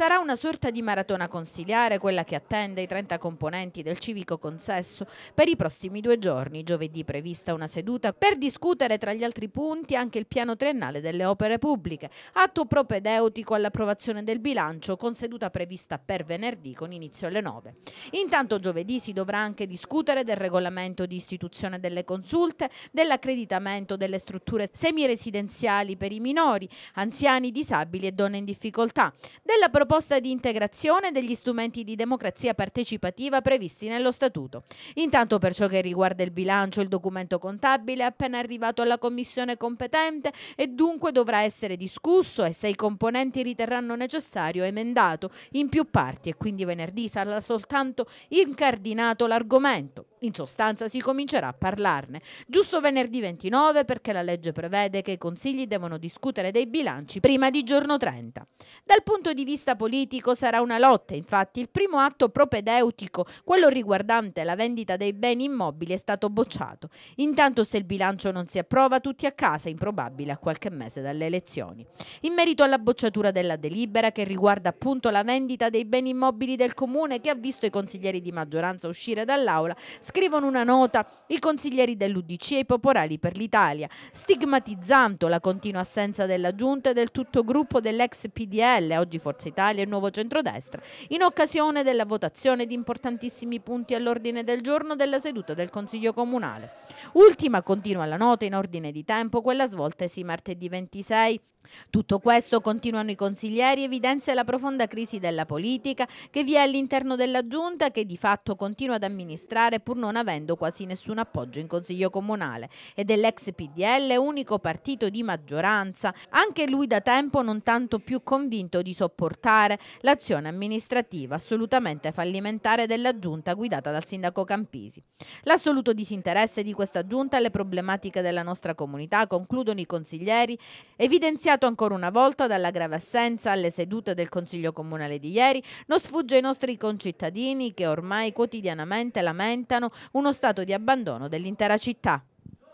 Sarà una sorta di maratona consiliare quella che attende i 30 componenti del civico consesso per i prossimi due giorni, giovedì prevista una seduta per discutere tra gli altri punti anche il piano triennale delle opere pubbliche, atto propedeutico all'approvazione del bilancio con seduta prevista per venerdì con inizio alle 9. Intanto giovedì si dovrà anche discutere del regolamento di istituzione delle consulte, dell'accreditamento delle strutture semiresidenziali per i minori, anziani, disabili e donne in difficoltà, della proposta proposta di integrazione degli strumenti di democrazia partecipativa previsti nello Statuto. Intanto per ciò che riguarda il bilancio, il documento contabile è appena arrivato alla Commissione competente e dunque dovrà essere discusso e se i componenti riterranno necessario emendato in più parti e quindi venerdì sarà soltanto incardinato l'argomento. In sostanza si comincerà a parlarne. Giusto venerdì 29 perché la legge prevede che i consigli devono discutere dei bilanci prima di giorno 30. Dal punto di vista politico sarà una lotta, infatti il primo atto propedeutico, quello riguardante la vendita dei beni immobili, è stato bocciato. Intanto se il bilancio non si approva tutti a casa, improbabile a qualche mese dalle elezioni. In merito alla bocciatura della delibera che riguarda appunto la vendita dei beni immobili del comune che ha visto i consiglieri di maggioranza uscire dall'aula, Scrivono una nota i consiglieri dell'Udc e i Poporali per l'Italia, stigmatizzando la continua assenza della giunta e del tutto gruppo dell'ex PDL, oggi Forza Italia e Nuovo Centrodestra, in occasione della votazione di importantissimi punti all'ordine del giorno della seduta del Consiglio Comunale. Ultima continua la nota in ordine di tempo, quella svoltasi martedì 26. Tutto questo, continuano i consiglieri, evidenzia la profonda crisi della politica che vi è all'interno della giunta che di fatto continua ad amministrare pur non avendo quasi nessun appoggio in Consiglio Comunale e dell'ex PDL, unico partito di maggioranza, anche lui da tempo non tanto più convinto di sopportare l'azione amministrativa assolutamente fallimentare della giunta guidata dal sindaco Campisi. L'assoluto disinteresse di questa giunta alle problematiche della nostra comunità, concludono i consiglieri, evidenziato ancora una volta dalla grave assenza alle sedute del Consiglio Comunale di ieri, non sfugge ai nostri concittadini che ormai quotidianamente lamentano uno stato di abbandono dell'intera città.